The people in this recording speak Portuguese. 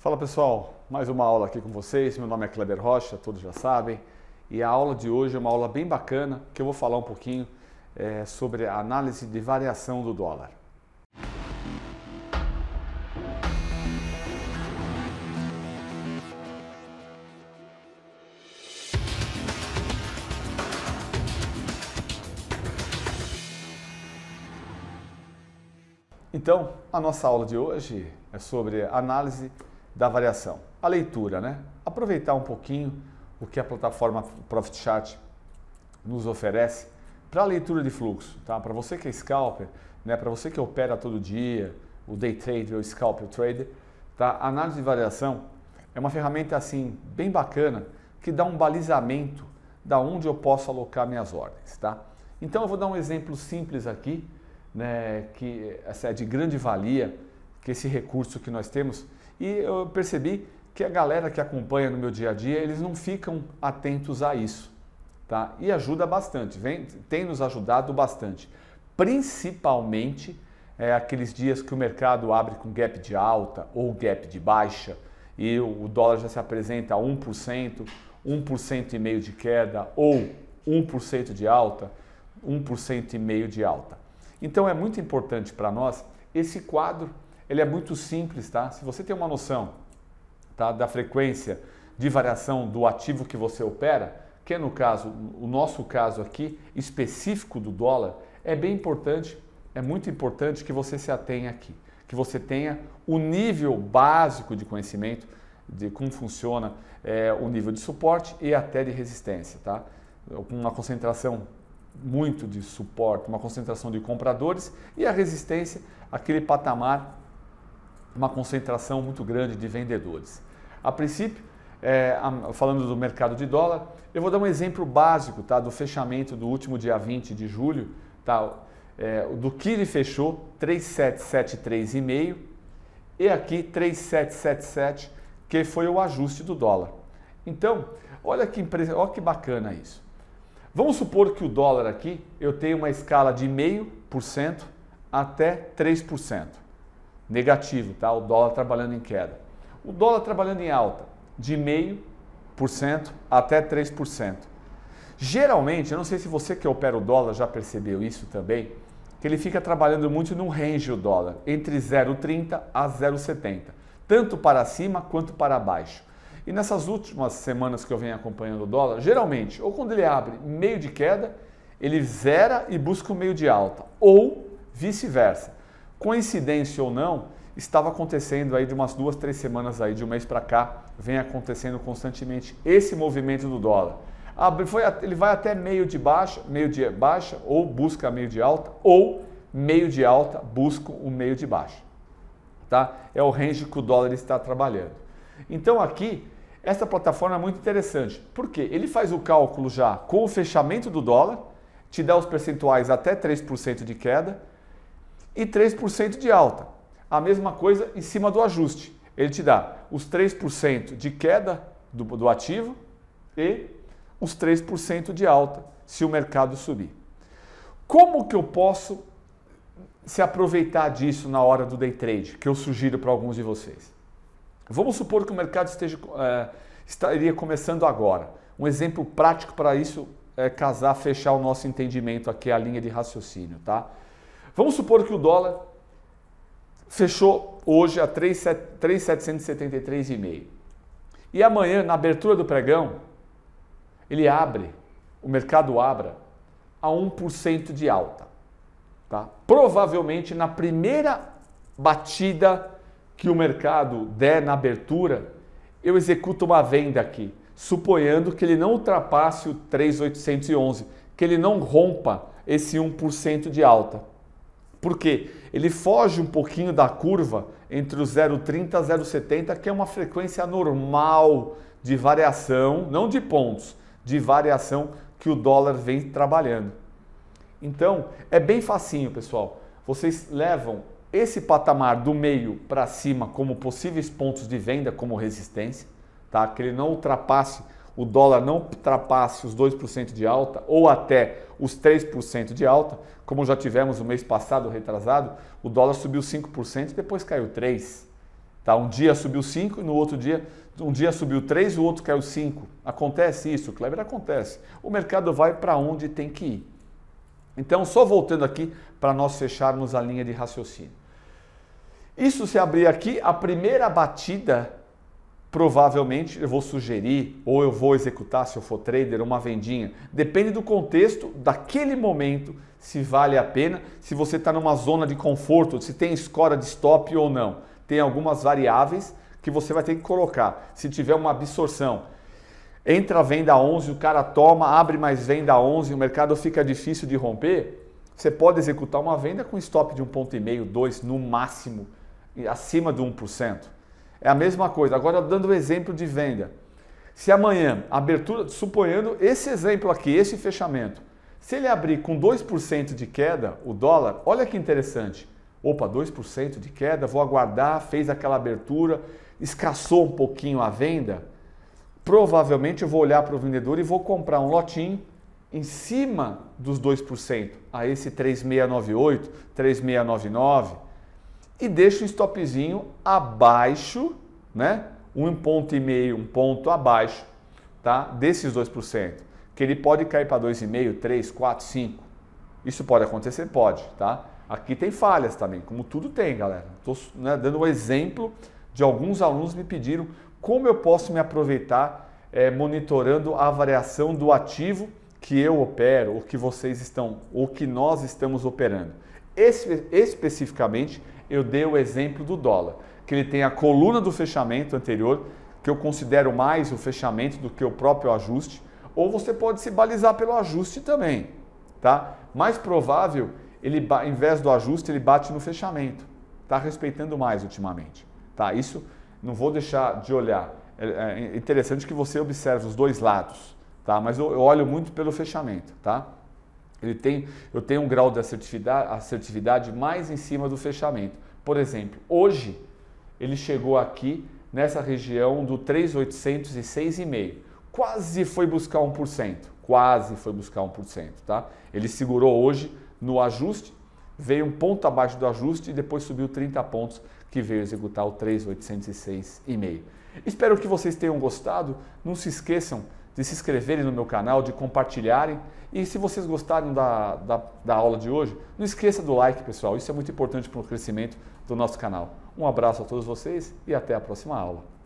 Fala pessoal, mais uma aula aqui com vocês. Meu nome é Kleber Rocha, todos já sabem. E a aula de hoje é uma aula bem bacana que eu vou falar um pouquinho é, sobre a análise de variação do dólar. Então, a nossa aula de hoje é sobre análise da variação. A leitura, né? Aproveitar um pouquinho o que a plataforma Profit Chart nos oferece para a leitura de fluxo, tá? Para você que é scalper, né? Para você que opera todo dia, o day trader, o scalper trader, tá? A análise de variação é uma ferramenta assim bem bacana que dá um balizamento da onde eu posso alocar minhas ordens, tá? Então eu vou dar um exemplo simples aqui, né? Que essa é de grande valia que esse recurso que nós temos e eu percebi que a galera que acompanha no meu dia a dia, eles não ficam atentos a isso. Tá? E ajuda bastante, vem, tem nos ajudado bastante. Principalmente é, aqueles dias que o mercado abre com gap de alta ou gap de baixa e o dólar já se apresenta a 1%, 1% e meio de queda ou 1% de alta, 1% e meio de alta. Então é muito importante para nós esse quadro ele é muito simples, tá? Se você tem uma noção tá, da frequência de variação do ativo que você opera, que é no caso, o nosso caso aqui, específico do dólar, é bem importante, é muito importante que você se atenha aqui, que você tenha o nível básico de conhecimento de como funciona é, o nível de suporte e até de resistência, tá? Uma concentração muito de suporte, uma concentração de compradores e a resistência, aquele patamar uma concentração muito grande de vendedores. A princípio, é, falando do mercado de dólar, eu vou dar um exemplo básico tá, do fechamento do último dia 20 de julho. Tá, é, do que ele fechou, 3773,5 e aqui 3777, que foi o ajuste do dólar. Então, olha que, empresa, olha que bacana isso. Vamos supor que o dólar aqui eu tenho uma escala de 0,5% até 3% negativo, tá? O dólar trabalhando em queda. O dólar trabalhando em alta, de meio por cento até 3%. Geralmente, eu não sei se você que opera o dólar já percebeu isso também, que ele fica trabalhando muito num range o dólar, entre 0,30 a 0,70, tanto para cima quanto para baixo. E nessas últimas semanas que eu venho acompanhando o dólar, geralmente, ou quando ele abre meio de queda, ele zera e busca o meio de alta, ou vice-versa coincidência ou não, estava acontecendo aí de umas duas, três semanas aí, de um mês para cá, vem acontecendo constantemente esse movimento do dólar. ele vai até meio de baixa, meio de baixa, ou busca meio de alta, ou meio de alta, busca o meio de baixa. Tá? É o range que o dólar está trabalhando. Então aqui, essa plataforma é muito interessante, porque ele faz o cálculo já com o fechamento do dólar, te dá os percentuais até 3% de queda, e 3% de alta. A mesma coisa em cima do ajuste. Ele te dá os 3% de queda do, do ativo e os 3% de alta se o mercado subir. Como que eu posso se aproveitar disso na hora do day trade, que eu sugiro para alguns de vocês? Vamos supor que o mercado esteja, é, estaria começando agora. Um exemplo prático para isso é casar, fechar o nosso entendimento aqui, a linha de raciocínio, tá? Vamos supor que o dólar fechou hoje a 3,773,5. E amanhã, na abertura do pregão, ele abre, o mercado abra, a 1% de alta. Tá? Provavelmente na primeira batida que o mercado der na abertura, eu executo uma venda aqui, suponhando que ele não ultrapasse o 3,811, que ele não rompa esse 1% de alta. Por quê? Ele foge um pouquinho da curva entre o 0,30 e 0,70, que é uma frequência normal de variação, não de pontos, de variação que o dólar vem trabalhando. Então, é bem facinho, pessoal. Vocês levam esse patamar do meio para cima como possíveis pontos de venda, como resistência, tá? Que ele não ultrapasse o dólar não ultrapasse os 2% de alta ou até os 3% de alta, como já tivemos o mês passado, retrasado, o dólar subiu 5% e depois caiu 3%. Tá? Um dia subiu 5% e no outro dia, um dia subiu 3% o outro caiu 5%. Acontece isso, Kleber, acontece. O mercado vai para onde tem que ir. Então, só voltando aqui para nós fecharmos a linha de raciocínio. Isso se abrir aqui, a primeira batida provavelmente eu vou sugerir ou eu vou executar, se eu for trader, uma vendinha. Depende do contexto, daquele momento, se vale a pena, se você está numa zona de conforto, se tem escora de stop ou não. Tem algumas variáveis que você vai ter que colocar. Se tiver uma absorção, entra a venda 11, o cara toma, abre mais venda 11, o mercado fica difícil de romper, você pode executar uma venda com stop de 1,5, 2 no máximo, acima de 1%. É a mesma coisa. Agora, dando o exemplo de venda. Se amanhã, abertura, suponhando esse exemplo aqui, esse fechamento, se ele abrir com 2% de queda, o dólar, olha que interessante. Opa, 2% de queda, vou aguardar, fez aquela abertura, escassou um pouquinho a venda. Provavelmente eu vou olhar para o vendedor e vou comprar um lotinho em cima dos 2%, a esse 3698, 3699 e deixa o stopzinho abaixo, né? Um ponto e meio, um ponto abaixo, tá? Desses 2%, que ele pode cair para 2,5, 3, 4, 5. Isso pode acontecer, pode, tá? Aqui tem falhas também, como tudo tem, galera. Estou né, dando o um exemplo de alguns alunos me pediram como eu posso me aproveitar é, monitorando a variação do ativo que eu opero, ou que vocês estão, ou que nós estamos operando. Espe especificamente eu dei o exemplo do dólar, que ele tem a coluna do fechamento anterior, que eu considero mais o fechamento do que o próprio ajuste, ou você pode se balizar pelo ajuste também, tá? Mais provável, ele em vez do ajuste, ele bate no fechamento. Tá respeitando mais ultimamente, tá? Isso não vou deixar de olhar. É, é, é interessante que você observe os dois lados, tá? Mas eu olho muito pelo fechamento, tá? Ele tem, eu tenho um grau de assertividade, assertividade mais em cima do fechamento. Por exemplo, hoje ele chegou aqui nessa região do 3.806,5 Quase foi buscar 1%. Quase foi buscar 1%, tá? Ele segurou hoje no ajuste, veio um ponto abaixo do ajuste e depois subiu 30 pontos, que veio executar o 3,806,5. Espero que vocês tenham gostado. Não se esqueçam de se inscreverem no meu canal, de compartilharem. E se vocês gostaram da, da, da aula de hoje, não esqueça do like, pessoal. Isso é muito importante para o crescimento do nosso canal. Um abraço a todos vocês e até a próxima aula.